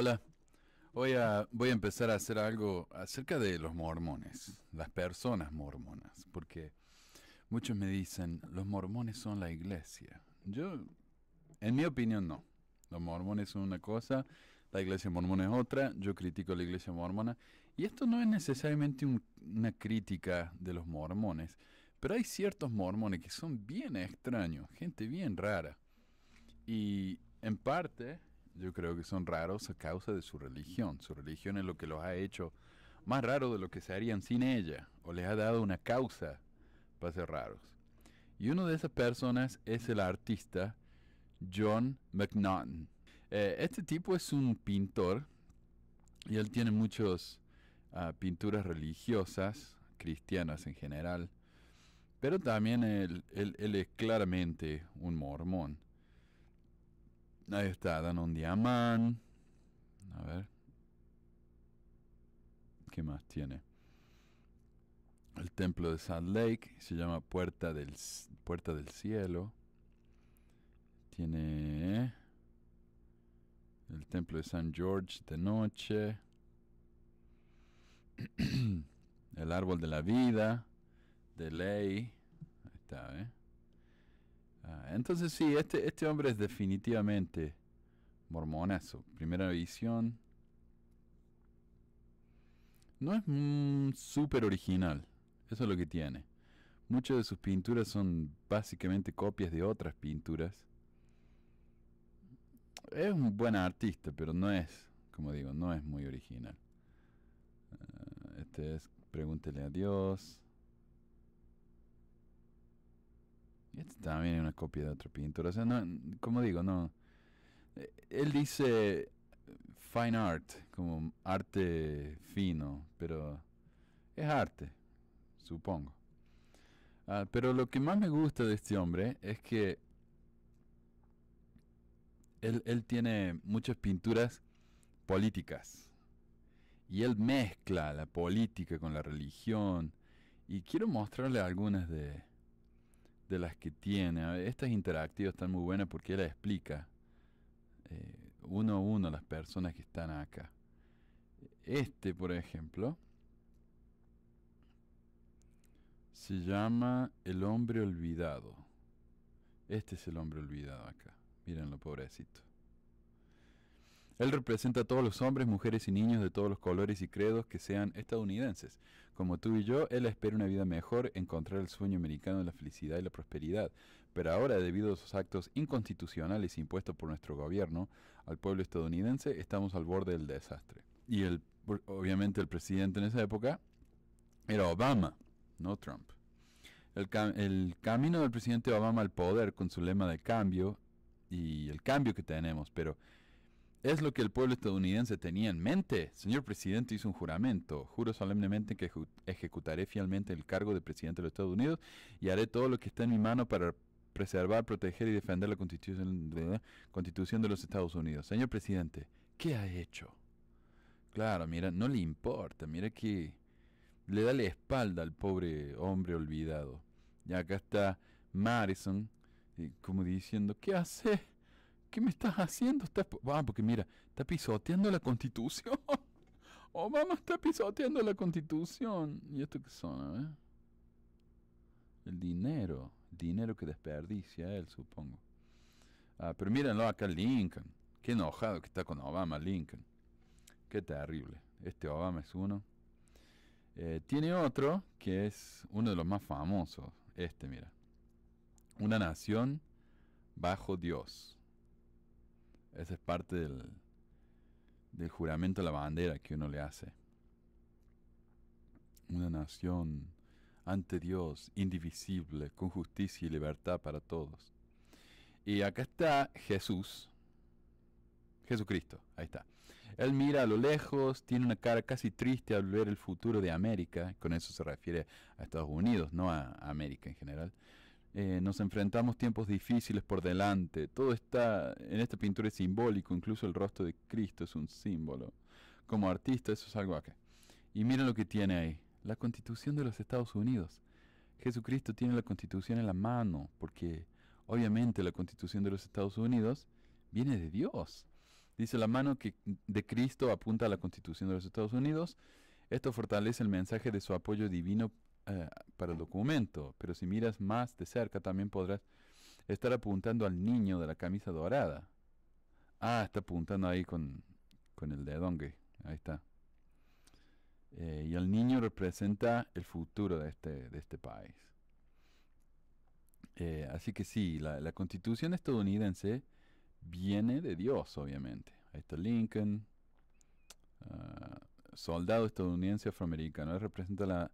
Hola, voy a, ah, voy a empezar a hacer algo acerca de los mormones, las personas mormonas, porque muchos me dicen, los mormones son la iglesia. Yo, en mi opinión, no. Los mormones son una cosa, la iglesia mormona es otra, yo critico a la iglesia mormona, y esto no es necesariamente una crítica de los mormones, pero hay ciertos mormones que son bien extraños, gente bien rara. Y en parte yo creo que son raros a causa de su religión. Su religión es lo que los ha hecho más raros de lo que se harían sin ella, o les ha dado una causa para ser raros. Y una de esas personas es el artista John McNaughton. Eh, este tipo es un pintor y él tiene muchas ah, pinturas religiosas, cristianas en general, pero también él es claramente un mormón. Ahí está, dan un diamante. A ver. ¿Qué más tiene? El templo de Salt Lake se llama Puerta del, Puerta del Cielo. Tiene el templo de San George de noche. el árbol de la vida de ley. Ahí está, ¿eh? Ah, entonces sí, este, este hombre es definitivamente mormonazo. Primera visión. No es súper original. Eso es lo que tiene. Muchas de sus pinturas son básicamente copias de otras pinturas. Es un buen artista, pero no es, como digo, no es muy original. Ah, este es Pregúntele a Dios. este también es una copia de otra pintura. O sea, no, como digo, no. Eh, él dice eh, fine art, como arte fino, pero es arte, supongo. Ah, pero lo que más me gusta de este hombre es que él, él tiene muchas pinturas políticas. Y él mezcla la política con la religión. Y quiero mostrarle algunas de, de las que tiene. Estas interactivas están muy buenas porque él explica eh, uno a uno a las personas que están acá. Este, por ejemplo, se llama El hombre olvidado. Este es el hombre olvidado acá. lo pobrecito. Él representa a todos los hombres, mujeres y niños de todos los colores y credos que sean estadounidenses. Como tú y yo, él espera una vida mejor, encontrar el sueño americano de la felicidad y la prosperidad. Pero ahora, debido a sus actos inconstitucionales impuestos por nuestro gobierno al pueblo estadounidense, estamos al borde del desastre. Y el, obviamente el presidente en esa época era Obama, no Trump. el camino del presidente Obama al poder con su lema de cambio y el cambio que tenemos, pero es lo que el pueblo estadounidense tenía en mente. Señor presidente, hizo un juramento. Juro solemnemente que ejecutaré fielmente el cargo de presidente de los Estados Unidos y haré todo lo que está en mi mano para preservar, proteger y defender la constitución de, los Estados Unidos. Señor presidente, ¿qué ha hecho? Claro, mira, no le importa, mira que le da la espalda al pobre hombre olvidado. Y acá está Madison, como diciendo, ¿qué hace? ¿Qué me estás haciendo? Estás, ah, porque mira, está pisoteando la constitución. Obama está pisoteando la constitución. ¿Y esto qué son? Eh? El dinero. dinero que desperdicia él, supongo. Ah, pero mírenlo acá, Lincoln. Qué enojado que está con Obama, Lincoln. Qué terrible. Este Obama es uno. Eh, tiene otro que es uno de los más famosos. Este, mira. Una nación bajo Dios. Esa es parte del, del juramento a la bandera que uno le hace. Una nación ante Dios, indivisible, con justicia y libertad para todos. Y acá está Jesús, Jesucristo, ahí está. Él mira a lo lejos, tiene una cara casi triste al ver el futuro de América, con eso se refiere a Estados Unidos, no a América en general. Eh, nos enfrentamos tiempos difíciles por delante. Todo está en esta pintura es simbólico, incluso el rostro de Cristo es un símbolo. Como artista, eso es algo acá. Y mira lo que tiene ahí: la constitución de los Estados Unidos. Jesucristo tiene la constitución en la mano, porque obviamente la constitución de los Estados Unidos viene de Dios. Dice la mano que de Cristo apunta a la constitución de los Estados Unidos. Esto fortalece el mensaje de su apoyo divino eh, para el documento, pero si miras más de cerca también podrás estar apuntando al niño de la camisa dorada. Ah, está apuntando ahí con, con el dedongue. Ahí está. Eh, y el niño representa el futuro de este, de este país. Eh, así que sí, la, constitución estadounidense viene de Dios, obviamente. Ahí está Lincoln, ah, soldado estadounidense afroamericano. representa la,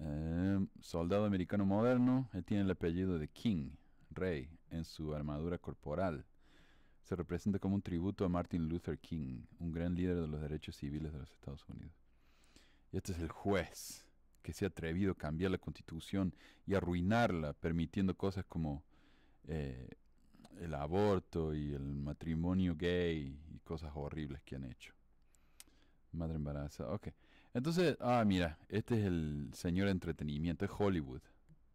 Em, soldado americano moderno, él tiene el apellido de King, rey, en su armadura corporal. Se representa como un tributo a Martin Luther King, un gran líder de los derechos civiles de los Estados Unidos. Y este es el juez que se ha atrevido a cambiar la constitución y arruinarla, permitiendo cosas como eh, el aborto y el matrimonio gay y cosas horribles que han hecho. Madre embarazada, ok. Entonces, ah, mira, este es el señor entretenimiento, es Hollywood,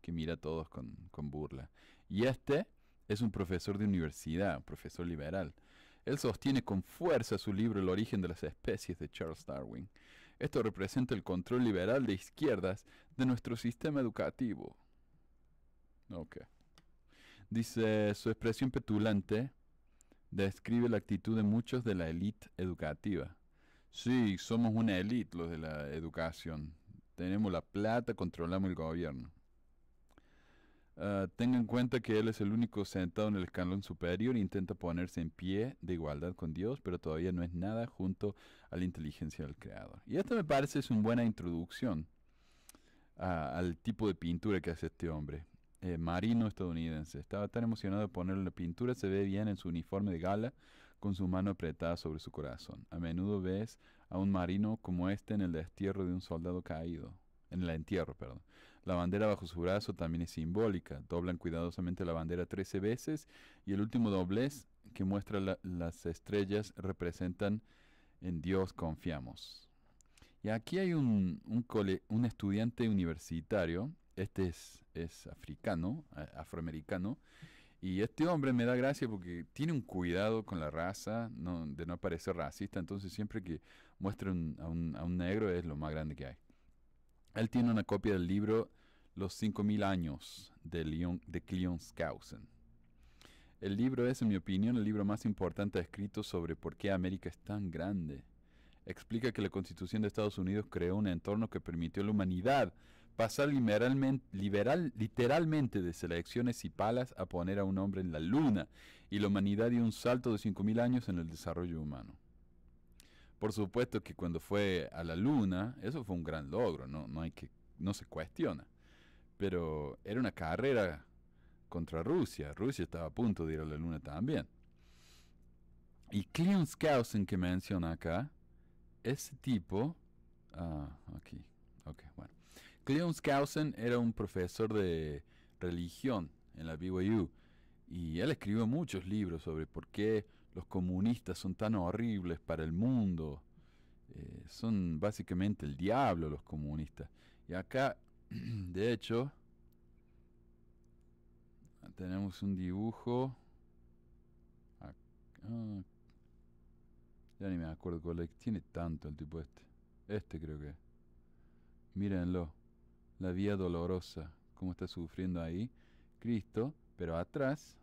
que mira a todos con, con burla. Y este es un profesor de universidad, un profesor liberal. Él sostiene con fuerza su libro El origen de las especies de Charles Darwin. Esto representa el control liberal de izquierdas de nuestro sistema educativo. Ok. Dice, su expresión petulante describe la actitud de muchos de la élite educativa. Sí, somos una élite los de la educación. Tenemos la plata, controlamos el gobierno. Ah, tenga en cuenta que él es el único sentado en el escalón superior, e intenta ponerse en pie de igualdad con Dios, pero todavía no es nada junto a la inteligencia del Creador. Y esto me parece es una buena introducción ah, al tipo de pintura que hace este hombre. Eh, marino estadounidense. Estaba tan emocionado de ponerle la pintura, se ve bien en su uniforme de gala, con su mano apretada sobre su corazón. A menudo ves a un marino como este en el destierro de un soldado caído. En el entierro, perdón. La bandera bajo su brazo también es simbólica. Doblan cuidadosamente la bandera 13 veces y el último doblez que muestra las estrellas representan en Dios confiamos. Y aquí hay un, estudiante universitario, este es, es africano, afroamericano, y este hombre me da gracia porque tiene un cuidado con la raza, no, de no parecer racista, entonces siempre que muestra a, un, negro es lo más grande que hay. Él tiene una copia del libro Los 5.000 años de, Leon, de El libro es, en mi opinión, el libro más importante escrito sobre por qué América es tan grande. Explica que la Constitución de Estados Unidos creó un entorno que permitió a la humanidad Pasar liberal, literalmente de selecciones y palas a poner a un hombre en la luna y la humanidad dio un salto de 5.000 años en el desarrollo humano. Por supuesto que cuando fue a la luna, eso fue un gran logro, no, no, hay que, no se cuestiona. Pero era una carrera contra Rusia. Rusia estaba a punto de ir a la luna también. Y Kleonskausen que menciona acá, ese tipo... Ah, aquí. Ok, bueno. Skousen era un profesor de religión en la BYU y él escribió muchos libros sobre por qué los comunistas son tan horribles para el mundo. Eh, son básicamente el diablo los comunistas. Y acá, de hecho, tenemos un dibujo. Ah, ya ni me acuerdo cuál es. Tiene tanto el tipo este. Este creo que. Mírenlo la vía dolorosa, cómo está sufriendo ahí Cristo, pero atrás,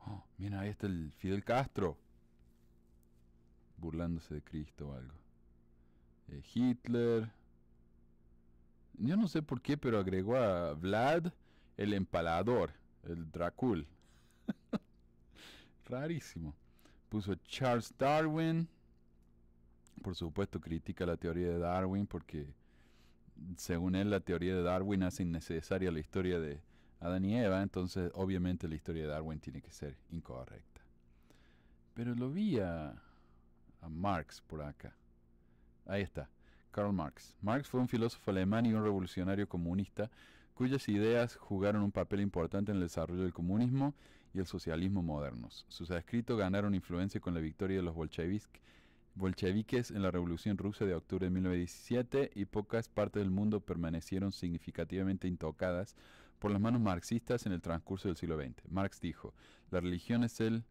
oh, mira, ahí está el Fidel Castro, burlándose de Cristo o algo. Eh, Hitler, yo no sé por qué, pero agregó a Vlad el empalador, el Dracul. Rarísimo. Puso Charles Darwin. Por supuesto critica la teoría de Darwin porque según él, la teoría de Darwin hace innecesaria la historia de Adán y Eva, entonces obviamente la historia de Darwin tiene que ser incorrecta. Pero lo vi a, Marx por acá. Ahí está, Karl Marx. Marx fue un filósofo alemán y un revolucionario comunista cuyas ideas jugaron un papel importante en el desarrollo del comunismo y el socialismo modernos. Sus escritos ganaron influencia con la victoria de los bolcheviques bolcheviques en la Revolución Rusa de octubre de 1917 y pocas partes del mundo permanecieron significativamente intocadas por las manos marxistas en el transcurso del siglo XX. Marx dijo, la religión es el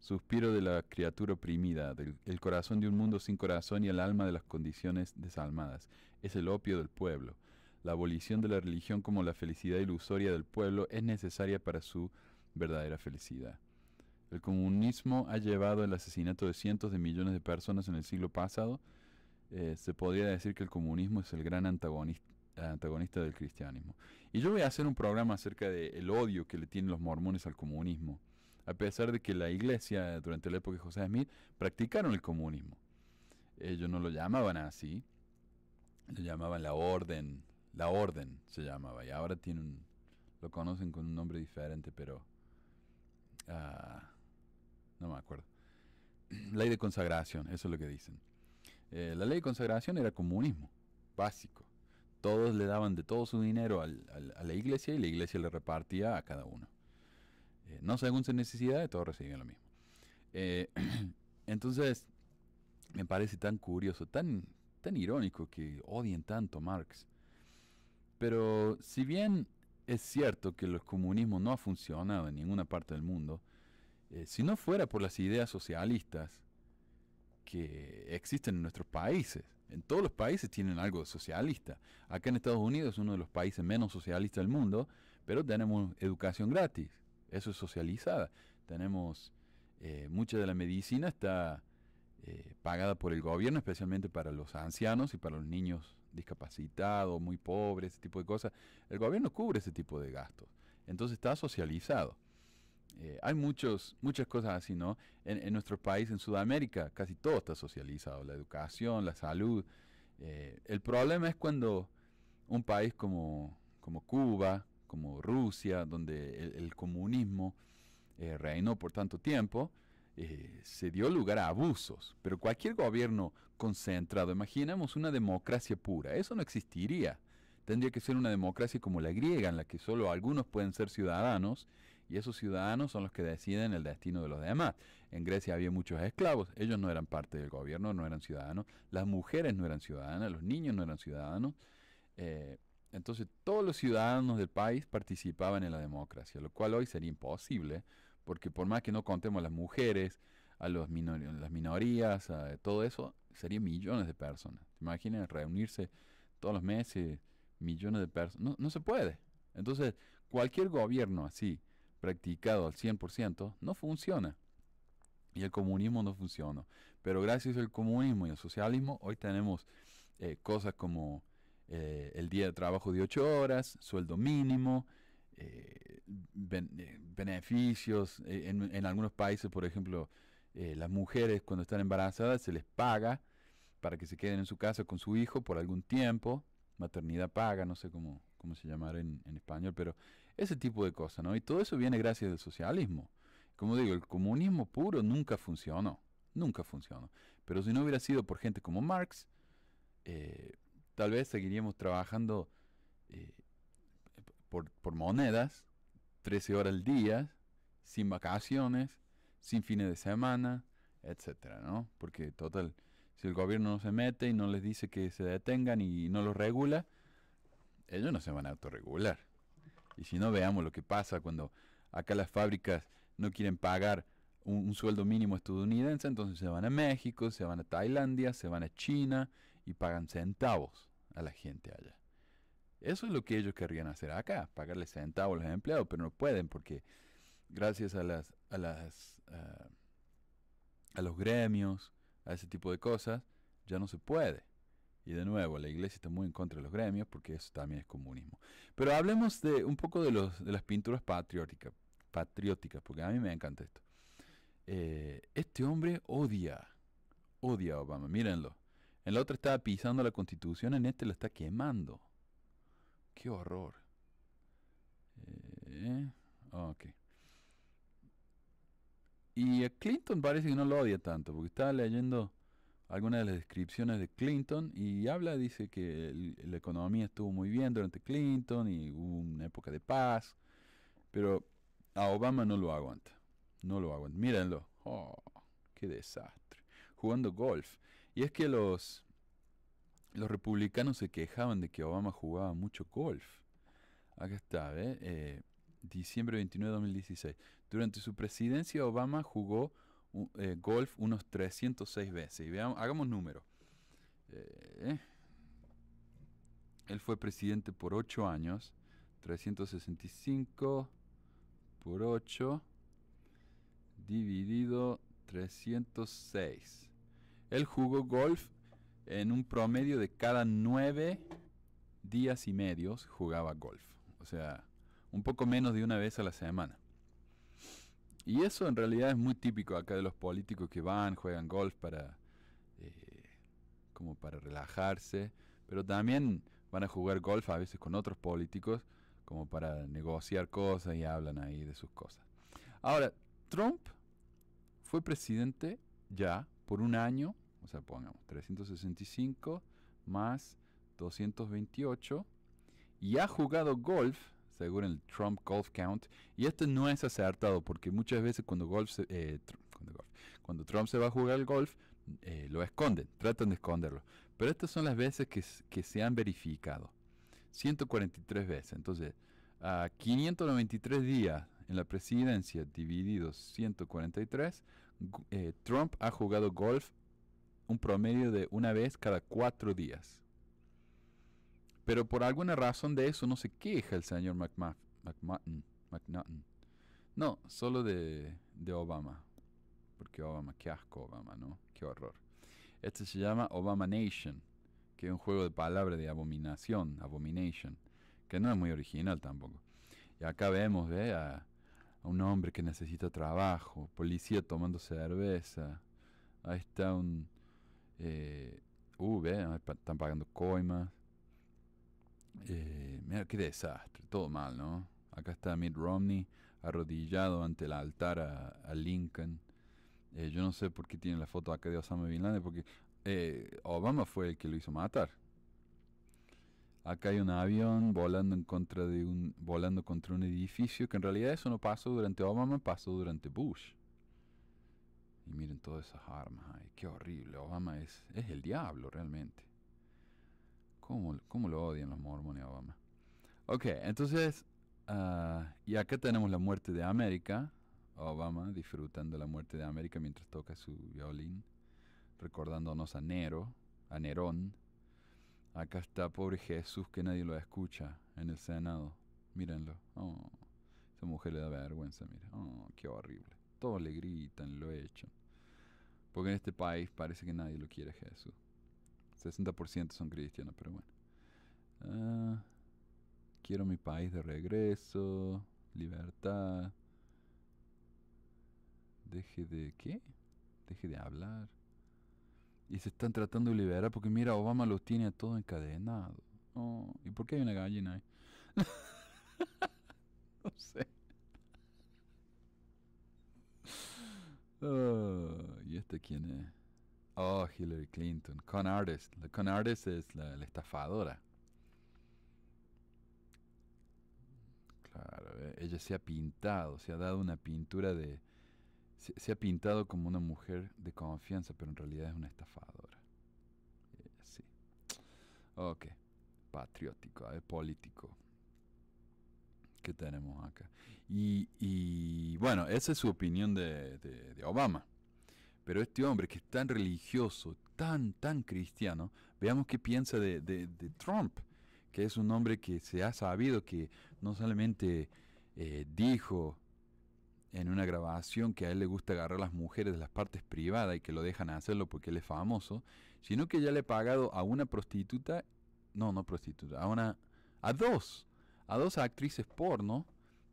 suspiro de la criatura oprimida, el corazón de un mundo sin corazón y el alma de las condiciones desalmadas. Es el opio del pueblo. La abolición de la religión como la felicidad ilusoria del pueblo es necesaria para su verdadera felicidad. El comunismo ha llevado el asesinato de cientos de millones de personas en el siglo pasado. Eh, se podría decir que el comunismo es el gran antagonista, del cristianismo. Y yo voy a hacer un programa acerca del el odio que le tienen los mormones al comunismo, a pesar de que la iglesia durante la época de José Smith practicaron el comunismo. Ellos no lo llamaban así, lo llamaban la orden, la orden se llamaba, y ahora tienen, lo conocen con un nombre diferente, pero... Ah, no me acuerdo. Ley de consagración, eso es lo que dicen. Eh, la ley de consagración era comunismo, básico. Todos le daban de todo su dinero a la iglesia y la iglesia le repartía a cada uno. Eh, no según sus necesidades, todos recibían lo mismo. Eh, entonces, me parece tan curioso, tan, tan irónico que odien tanto a Marx. Pero si bien es cierto que el comunismo no ha funcionado en ninguna parte del mundo, eh, si no fuera por las ideas socialistas que existen en nuestros países, en todos los países tienen algo de socialista. Acá en Estados Unidos es uno de los países menos socialistas del mundo, pero tenemos educación gratis, eso es socializada. Tenemos eh, mucha de la medicina está eh, pagada por el gobierno, especialmente para los ancianos y para los niños discapacitados, muy pobres, ese tipo de cosas. El gobierno cubre ese tipo de gastos, entonces está socializado. Eh, hay muchos, muchas cosas así, ¿no? En, nuestro país, en Sudamérica, casi todo está socializado, la educación, la salud. Eh, el problema es cuando un país como, Cuba, como Rusia, donde el, comunismo eh, reinó por tanto tiempo, se dio lugar a abusos. Pero cualquier gobierno concentrado, imaginemos una democracia pura, eso no existiría tendría que ser una democracia como la griega, en la que solo algunos pueden ser ciudadanos y esos ciudadanos son los que deciden el destino de los demás. En Grecia había muchos esclavos, ellos no eran parte del gobierno, no eran ciudadanos, las mujeres no eran ciudadanas, los niños no eran ciudadanos. Eh, entonces todos los ciudadanos del país participaban en la democracia, lo cual hoy sería imposible, porque por más que no contemos a las mujeres, a los las minorías, a todo eso, serían millones de personas. Imaginen reunirse todos los meses millones de personas? No, no se puede. Entonces, cualquier gobierno así, practicado al 100%, no funciona. Y el comunismo no funcionó. Pero gracias al comunismo y al socialismo, hoy tenemos eh, cosas como eh, el día de trabajo de 8 horas, sueldo mínimo, eh, beneficios. En, algunos países, por ejemplo, las mujeres cuando están embarazadas se les paga para que se queden en su casa con su hijo por algún tiempo. Maternidad paga, no sé cómo, cómo se llamará en, en español, pero ese tipo de cosas, ¿no? Y todo eso viene gracias al socialismo. Como digo, el comunismo puro nunca funcionó, nunca funcionó. Pero si no hubiera sido por gente como Marx, eh, tal vez seguiríamos trabajando eh, por, monedas, 13 horas al día, sin vacaciones, sin fines de semana, etcétera, ¿no? Porque total, si el gobierno no se mete y no les dice que se detengan y no los regula, ellos no se van a autorregular. Y si no, veamos lo que pasa cuando acá las fábricas no quieren pagar un, sueldo mínimo estadounidense, entonces se van a México, se van a Tailandia, se van a China y pagan centavos a la gente allá. Eso es lo que ellos querrían hacer acá, pagarle centavos a los empleados, pero no pueden porque gracias a las a las eh, a los gremios, a ese tipo de cosas, ya no se puede. Y de nuevo, la iglesia está muy en contra de los gremios porque eso también es comunismo. Pero hablemos de un poco de, los, de las pinturas patrióticas, patrióticas, porque a mí me encanta esto. Eh, este hombre odia, odia a Obama, mírenlo. En la otra estaba pisando la constitución, en este la está quemando. Qué horror. Eh, ok. Y a Clinton parece que no lo odia tanto, porque estaba leyendo algunas de las descripciones de Clinton y habla, dice que la economía estuvo muy bien durante Clinton y hubo una época de paz, pero a Obama no lo aguanta, no lo aguanta, mírenlo, oh, qué desastre, jugando golf. Y es que los, los republicanos se quejaban de que Obama jugaba mucho golf. Acá está, ¿eh? eh diciembre 29 de 2016. Durante su presidencia, Obama jugó eh, golf unos 306 veces. hagamos números. Eh, él fue presidente por 8 años. 365 por 8 dividido 306. Él jugó golf en un promedio de cada 9 días y medios jugaba golf. O sea, un poco menos de una vez a la semana. Y eso en realidad es muy típico acá de los políticos que van, juegan golf para eh, como para relajarse, pero también van a jugar golf a veces con otros políticos como para negociar cosas y hablan ahí de sus cosas. Ahora, Trump fue presidente ya por un año, o sea, pongamos 365 más 228 y ha jugado golf según el Trump Golf Count. Y esto no es acertado porque muchas veces eh, cuando, golf cuando, Trump se va a jugar al golf, eh, lo esconden, tratan de esconderlo. Pero estas son las veces que, que se han verificado. 143 veces. Entonces, a 593 días en la presidencia divididos 143, eh, Trump ha jugado golf un promedio de una vez cada cuatro días. Pero por alguna razón de eso no se queja el señor McMahon. McNaughton. No, solo de, de Obama. Porque Obama, qué asco Obama, ¿no? Qué horror. Este se llama Obama Nation, que es un juego de palabras de abominación, abomination, que no es muy original tampoco. Y acá vemos ve a, un hombre que necesita trabajo, policía tomando cerveza. Ahí está un... Eh, uh, están pagando coimas. Eh, mira, qué desastre, todo mal, ¿no? Acá está Mitt Romney arrodillado ante el altar a, Lincoln. Eh, yo no sé por qué tiene la foto acá de Osama Bin Laden, porque eh, Obama fue el que lo hizo matar. Acá hay un avión volando en contra de un volando contra un edificio que en realidad eso no pasó durante Obama, pasó durante Bush. Y miren todas esas armas, qué horrible. Obama es es el diablo realmente. ¿Cómo, lo odian los mormones a Obama? Ok, entonces, ah, y acá tenemos la muerte de América. Obama disfrutando la muerte de América mientras toca su violín, recordándonos a Nero, a Nerón. Acá está pobre Jesús que nadie lo escucha en el Senado. Mírenlo. Oh, esa mujer le da vergüenza, mira. Oh, qué horrible. Todos le gritan, lo hecho. Porque en este país parece que nadie lo quiere a Jesús. 60% son cristianos, pero bueno. Ah, quiero mi país de regreso, libertad. Deje de qué? Deje de hablar. Y se están tratando de liberar porque mira, Obama los tiene todo encadenado. Oh, ¿Y por qué hay una gallina ahí? no sé. Ah, ¿Y este quién es? Oh, Hillary Clinton. Con artist. La con artist es la, estafadora. Claro, eh, ella se ha pintado, se ha dado una pintura de... Se, ha pintado como una mujer de confianza, pero en realidad es una estafadora. Eh, sí. Ok. Patriótico, eh, político. ¿Qué tenemos acá? Y, y, bueno, esa es su opinión de Obama. Pero este hombre que es tan religioso, tan, tan cristiano, veamos qué piensa de, Trump, que es un hombre que se ha sabido que no solamente eh, dijo en una grabación que a él le gusta agarrar a las mujeres de las partes privadas y que lo dejan hacerlo porque él es famoso, sino que ya le ha pagado a una prostituta, no, no prostituta, a una, a dos, a dos actrices porno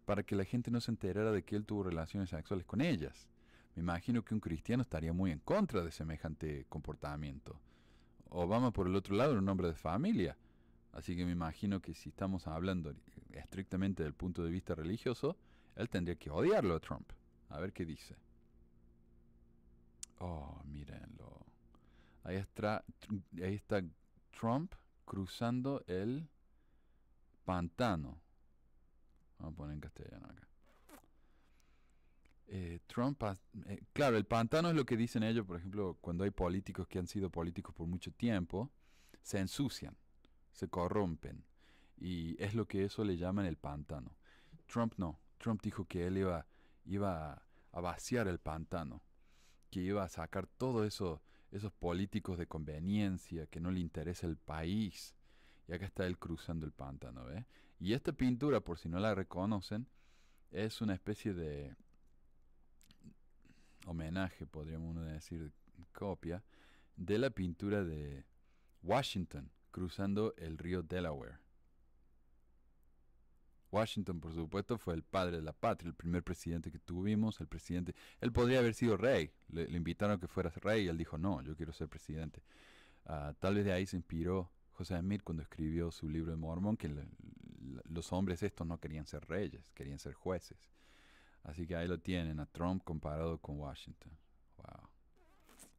para que la gente no se enterara de que él tuvo relaciones sexuales con ellas. Me imagino que un cristiano estaría muy en contra de semejante comportamiento. Obama, por el otro lado, era un hombre de familia. Así que me imagino que si estamos hablando estrictamente del punto de vista religioso, él tendría que odiarlo a Trump. A ver qué dice. Oh, mírenlo. Ahí está, ahí está Trump cruzando el pantano. Vamos a poner en castellano acá. Eh, Trump, eh, claro, el pantano es lo que dicen ellos, por ejemplo, cuando hay políticos que han sido políticos por mucho tiempo, se ensucian, se corrompen, y es lo que eso le llaman el pantano. Trump no, Trump dijo que él iba, iba a vaciar el pantano, que iba a sacar todos esos políticos de conveniencia, que no le interesa el país, y acá está él cruzando el pantano, Y esta pintura, por si no la reconocen, es una especie de homenaje, podríamos uno decir, copia, de la pintura de Washington cruzando el río Delaware. Washington, por supuesto, fue el padre de la patria, el primer presidente que tuvimos, el presidente... Él podría haber sido rey, le, invitaron a que fuera rey y él dijo, no, yo quiero ser presidente. Ah, tal vez de ahí se inspiró José Smith cuando escribió su libro de Mormón, que los hombres estos no querían ser reyes, querían ser jueces. Así que ahí lo tienen, a Trump comparado con Washington. Wow.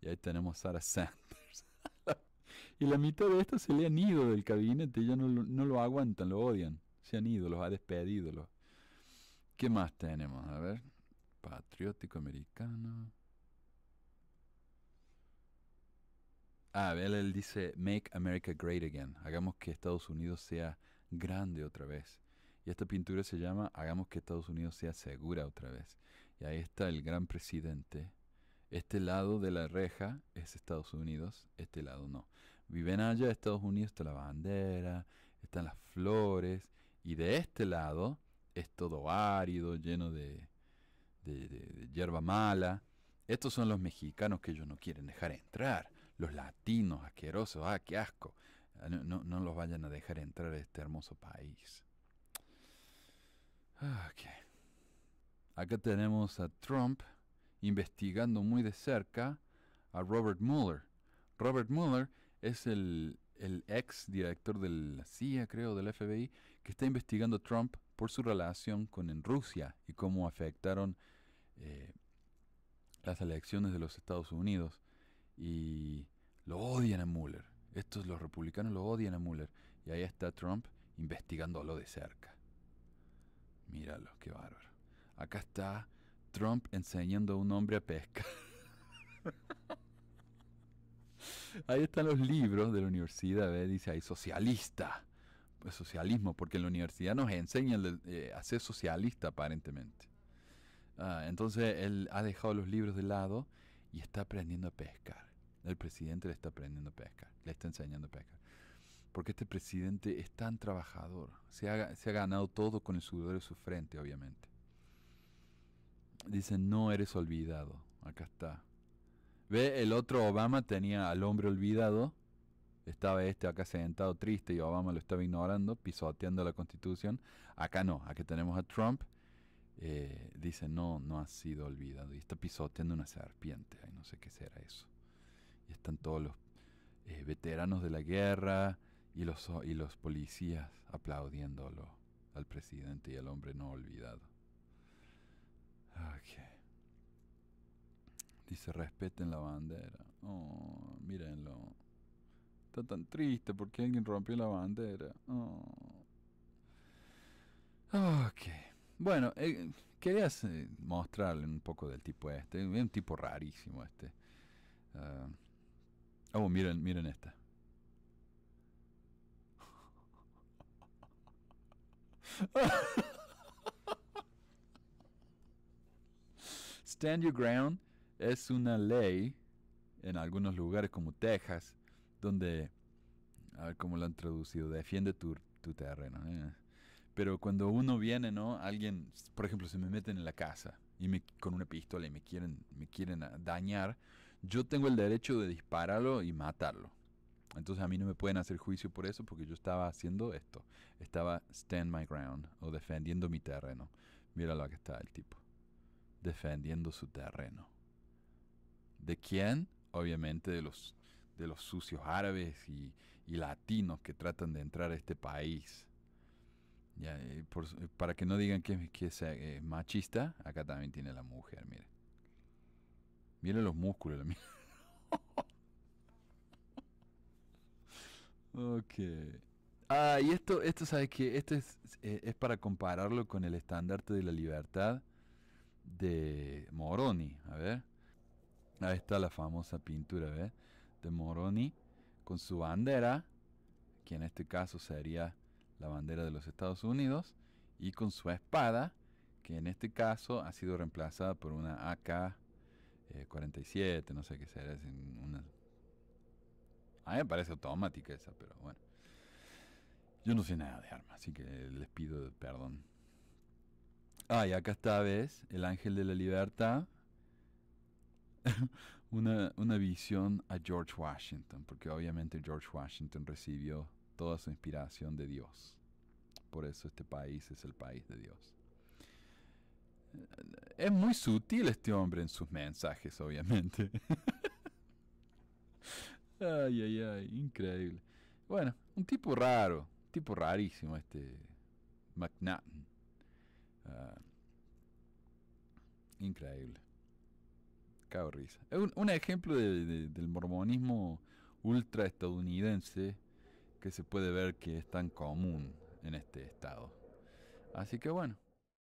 Y ahí tenemos a Sarah Sanders. y la mitad de estos se le han ido del gabinete, ya no, no lo aguantan, lo odian. Se han ido, los ha despedido. ¿Qué más tenemos? A ver. Patriótico americano. Ah, él dice, make America great again. Hagamos que Estados Unidos sea grande otra vez. Y esta pintura se llama Hagamos que Estados Unidos sea segura otra vez. Y ahí está el gran presidente. Este lado de la reja es Estados Unidos, este lado no. Viven allá, Estados Unidos, está la bandera, están las flores. Y de este lado es todo árido, lleno de, hierba mala. Estos son los mexicanos que ellos no quieren dejar entrar. Los latinos asquerosos, ah, qué asco. Ah, no, no los vayan a dejar entrar a este hermoso país. Acá tenemos a Trump investigando muy de cerca a Robert Mueller. Robert Mueller es el, ex director de la CIA, creo, del FBI, que está investigando a Trump por su relación con Rusia y cómo afectaron eh, las elecciones de los Estados Unidos. Y lo odian a Mueller. Estos, los republicanos, lo odian a Mueller. Y ahí está Trump investigándolo de cerca. Míralo, qué bárbaro. Acá está Trump enseñando a un hombre a pescar. Ahí están los libros de la universidad, dice ahí socialista, pues socialismo, porque en la universidad nos enseñan eh, a ser socialista aparentemente. Ah, entonces él ha dejado los libros de lado y está aprendiendo a pescar. El presidente le está aprendiendo a pescar, le está enseñando a pescar porque este presidente es tan trabajador. Se ha, ganado todo con el sudor de su frente, obviamente. Dicen, no eres olvidado. Acá está. Ve, el otro Obama tenía al hombre olvidado. Estaba este acá sentado triste y Obama lo estaba ignorando, pisoteando la constitución. Acá no, acá tenemos a Trump. Eh, dice, no, no ha sido olvidado. Y está pisoteando una serpiente. Ahí no sé qué será eso. Y están todos los eh, veteranos de la guerra, y los, y los policías aplaudiéndolo al presidente y al hombre no olvidado. Dice, respeten la bandera. Oh, mírenlo. Está tan triste porque alguien rompió la bandera. Oh. Ok. Bueno, eh, quería mostrarle un poco del tipo este. Es un tipo rarísimo este. Ah. oh, miren, miren esta. Stand your ground es una ley en algunos lugares como Texas, donde, a ver cómo lo han traducido, defiende tu, tu terreno. ¿eh? Pero cuando uno viene, ¿no? Alguien, por ejemplo, se me meten en la casa y me, con una pistola y me quieren, me quieren dañar, yo tengo el derecho de dispararlo y matarlo. Entonces a mí no me pueden hacer juicio por eso porque yo estaba haciendo esto. Estaba stand my ground o defendiendo mi terreno. Mira lo que está el tipo. Defendiendo su terreno. ¿De quién? Obviamente de los, de los sucios árabes y, y latinos que tratan de entrar a este país. Ya, para que no digan que, que es eh, machista, acá también tiene la mujer, Mire, mire los músculos, de Ok. Ah, y esto, esto sabes que esto eh, es, para compararlo con el estandarte de la libertad de Moroni. A ver. Ahí está la famosa pintura, ¿ves? De Moroni con su bandera, que en este caso sería la bandera de los Estados Unidos, y con su espada, que en este caso ha sido reemplazada por una AK-47, eh, no sé qué será, es una a mí me parece automática esa, pero bueno. Yo no sé nada de armas, así que les pido perdón. Ah, y acá está, ¿ves? El ángel de la libertad. una, una visión a George Washington, porque obviamente George Washington recibió toda su inspiración de Dios. Por eso este país es el país de Dios. Es muy sutil este hombre en sus mensajes, obviamente. Ay, ay, ay, increíble. Bueno, un tipo raro, tipo rarísimo este McNaughton. Ah, increíble. Cago risa. Es un, ejemplo del mormonismo ultra estadounidense que se puede ver que es tan común en este estado. Así que bueno,